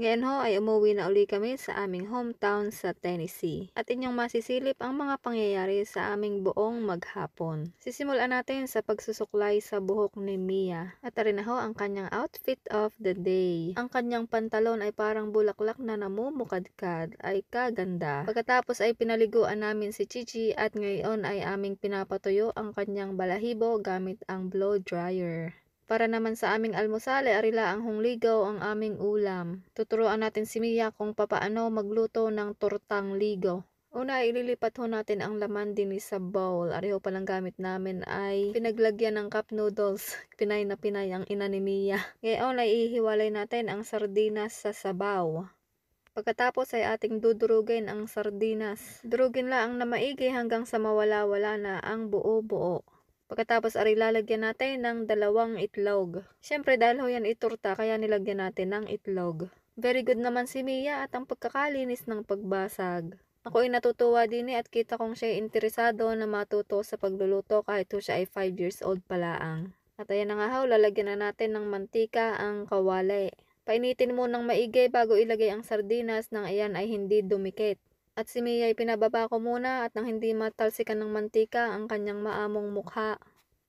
Ngayon ho ay umuwi na uli kami sa aming hometown sa Tennessee at inyong masisilip ang mga pangyayari sa aming buong maghapon. Sisimulan natin sa pagsusuklay sa buhok ni Mia at rin ho ang kanyang outfit of the day. Ang kanyang pantalon ay parang bulaklak na namumukadkad ay kaganda. Pagkatapos ay pinaliguan namin si Chichi at ngayon ay aming pinapatuyo ang kanyang balahibo gamit ang blow dryer. Para naman sa aming almusal ay arila ang hungligaw ang aming ulam. Tuturuan natin si Mia kung papaano magluto ng tortang ligaw. Una, ililipat ho natin ang laman din sa bowl. Ariho palang gamit namin ay pinaglagyan ng cup noodles. Pinay na pinay ang ina ni Mia. Ngayon ay ihiwalay natin ang sardinas sa sabaw. Pagkatapos ay ating dudurugin ang sardinas. Durugin lang ang namaigi hanggang sa mawala-wala na ang buo-buo. Pagkatapos ay lalagyan natin ng dalawang itlog. Siyempre dahil ho yan iturta kaya nilagyan natin ng itlog. Very good naman si Mia at ang pagkakalinis ng pagbasag. Ako ay natutuwa din eh at kita kong siya interesado na matuto sa pagluluto kahit ho siya ay 5 years old palaang. At ayan na nga ho, lalagyan na natin ng mantika ang kawali. Painitin mo ng maigi bago ilagay ang sardinas nang ayan ay hindi dumikit. At si Mia ay pinababa ko muna at nang hindi matalsikan ng mantika ang kanyang maamong mukha.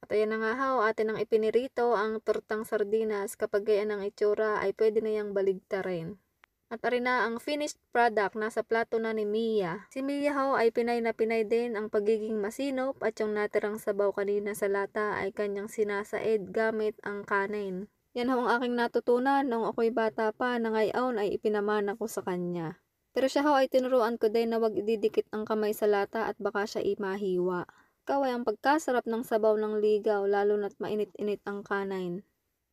At ayan na nga haw, atin ang ipinirito ang tortang sardinas kapag gayan ang itsura ay pwede na yung baligtarin. At ari na ang finished product nasa plato na ni Mia. Si Mia ho ay pinay na pinay din ang pagiging masinop at yung natirang sabaw kanina sa lata ay kanyang sinasaed gamit ang kanin. Yan ho ang aking natutunan nung ako'y bata pa na ngayon ay ipinamana ko sa kanya. Pero siya ho ay tinuruan ko din na wag ididikit ang kamay sa lata at baka siya imahiwa. Kaway ang pagkasarap ng sabaw ng ligaw lalo na't mainit-init ang kanain.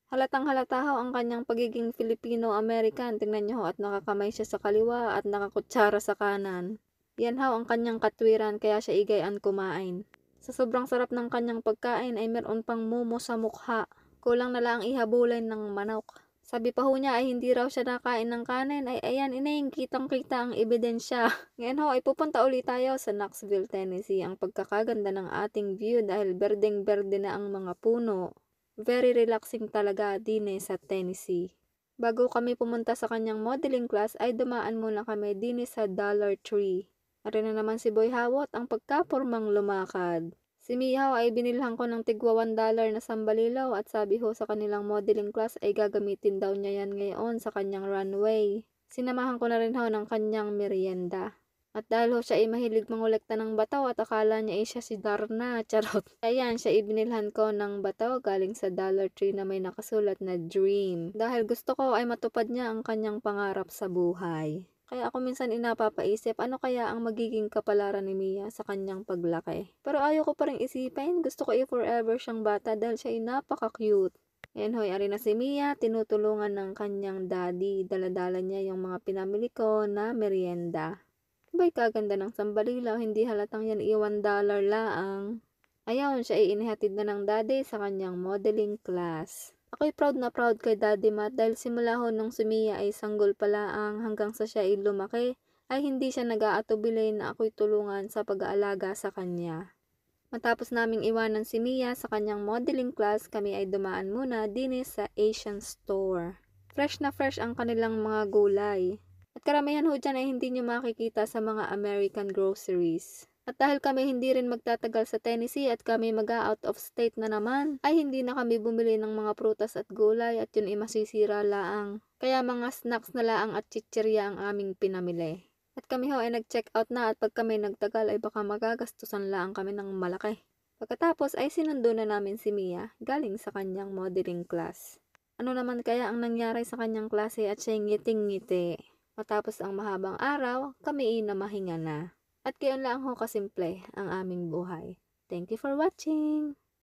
Halatang halata ho ang kanyang pagiging Filipino-American. Tingnan niyo ho at nakakamay siya sa kaliwa at nakakutsara sa kanan. Yan ho ang kanyang katwiran kaya siya igayan kumain. Sa sobrang sarap ng kanyang pagkain ay meron pang mumo sa mukha. Kulang na lang ihabulin ng manok. Sabi pa ho niya ay hindi raw siya nakain ng kanin. Ay ayan, inayong kitang-kita ang ebidensya. Ngayon ho ay pupunta ulit tayo sa Knoxville, Tennessee. Ang pagkakaganda ng ating view dahil berdeng-berde na ang mga puno. Very relaxing talaga din eh sa Tennessee. Bago kami pumunta sa kanyang modeling class ay dumaan muna kami din eh sa Dollar Tree. Ari na naman si Boy Hawot ang pagkapormang lumakad. Si Mihaw ay binilhan ko ng tigwa $1 na sambalilaw at sabi ho sa kanilang modeling class ay gagamitin daw niya yan ngayon sa kanyang runway. Sinamahan ko na rin ho ng kanyang merienda. At dahil ho siya ay mahilig mangolekta ng bataw at akala niya ay siya si Darna, charot. Ayan, siya ibinilhan ko ng bataw galing sa Dollar Tree na may nakasulat na Dream. Dahil gusto ko ay matupad niya ang kanyang pangarap sa buhay. Kaya ako minsan inapapaisip, ano kaya ang magiging kapalaran ni Mia sa kanyang paglaki. Pero ayaw ko pa rin isipin, gusto ko i-forever siyang bata dahil siya ay napaka-cute. Ngayon hoy, ari na si Mia, tinutulungan ng kanyang daddy, daladala niya yung mga pinamili ko na merienda. Ba'y kaganda ng sambalilaw, hindi halatang yan iwan dollar lang. Ayun, siya ay inihatid na ng daddy sa kanyang modeling class. Ako'y proud na proud kay Daddy Matt dahil simula ho nung sumiya ay sanggol pa ang hanggang sa siya ay lumaki ay hindi siya nag-aatubili na ako'y tulungan sa pag-aalaga sa kanya. Matapos naming iwanan si Mia sa kanyang modeling class, kami ay dumaan muna din sa Asian store. Fresh na fresh ang kanilang mga gulay. At karamihan ho dyan ay hindi niyo makikita sa mga American groceries. At dahil kami hindi rin magtatagal sa Tennessee at kami mag-out of state na naman, ay hindi na kami bumili ng mga prutas at gulay at yun ay masisira laang. Kaya mga snacks na laang at chichirya ang aming pinamili. At kami ho ay nag-check out na at pag kami nagtagal ay baka magagastusan laang kami ng malaki. Pagkatapos ay sinundo na namin si Mia galing sa kanyang modeling class. Ano naman kaya ang nangyari sa kanyang klase at siya'y ngiting-ngiti. Matapos ang mahabang araw, kami ay namahinga na. At gayon lang ho kasimple ang aming buhay. Thank you for watching!